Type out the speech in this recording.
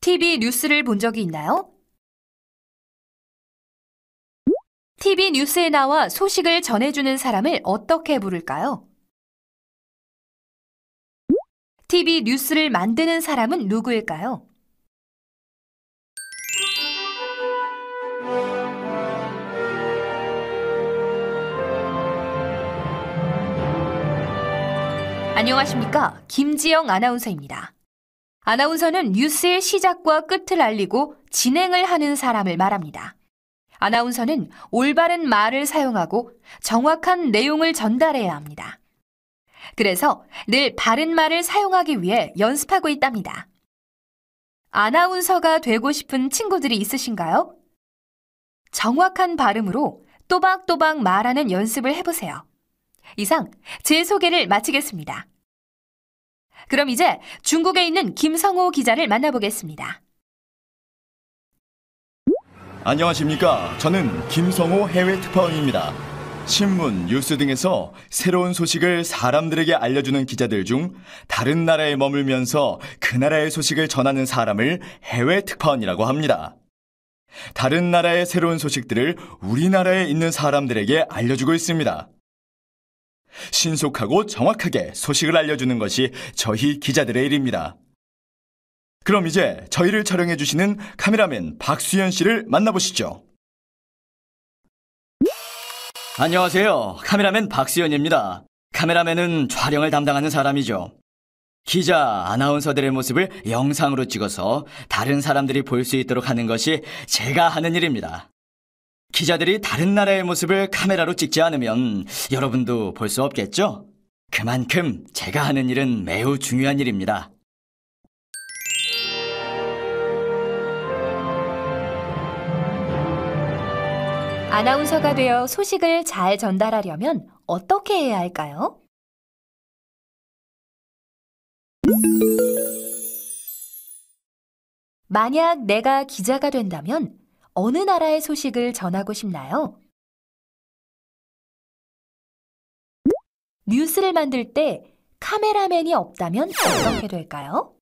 TV 뉴스를 본 적이 있나요? TV 뉴스에 나와 소식을 전해주는 사람을 어떻게 부를까요? TV 뉴스를 만드는 사람은 누구일까요? 안녕하십니까. 김지영 아나운서입니다. 아나운서는 뉴스의 시작과 끝을 알리고 진행을 하는 사람을 말합니다. 아나운서는 올바른 말을 사용하고 정확한 내용을 전달해야 합니다. 그래서 늘 바른 말을 사용하기 위해 연습하고 있답니다. 아나운서가 되고 싶은 친구들이 있으신가요? 정확한 발음으로 또박또박 말하는 연습을 해보세요. 이상 제 소개를 마치겠습니다. 그럼 이제 중국에 있는 김성호 기자를 만나보겠습니다. 안녕하십니까. 저는 김성호 해외 특파원입니다. 신문, 뉴스 등에서 새로운 소식을 사람들에게 알려주는 기자들 중 다른 나라에 머물면서 그 나라의 소식을 전하는 사람을 해외 특파원이라고 합니다. 다른 나라의 새로운 소식들을 우리나라에 있는 사람들에게 알려주고 있습니다. 신속하고 정확하게 소식을 알려주는 것이 저희 기자들의 일입니다. 그럼 이제 저희를 촬영해 주시는 카메라맨 박수현 씨를 만나보시죠. 안녕하세요. 카메라맨 박수현입니다. 카메라맨은 촬영을 담당하는 사람이죠. 기자, 아나운서들의 모습을 영상으로 찍어서 다른 사람들이 볼 수 있도록 하는 것이 제가 하는 일입니다. 기자들이 다른 나라의 모습을 카메라로 찍지 않으면 여러분도 볼 수 없겠죠? 그만큼 제가 하는 일은 매우 중요한 일입니다. 아나운서가 되어 소식을 잘 전달하려면 어떻게 해야 할까요? 만약 내가 기자가 된다면 어느 나라의 소식을 전하고 싶나요? 뉴스를 만들 때 카메라맨이 없다면 어떻게 될까요?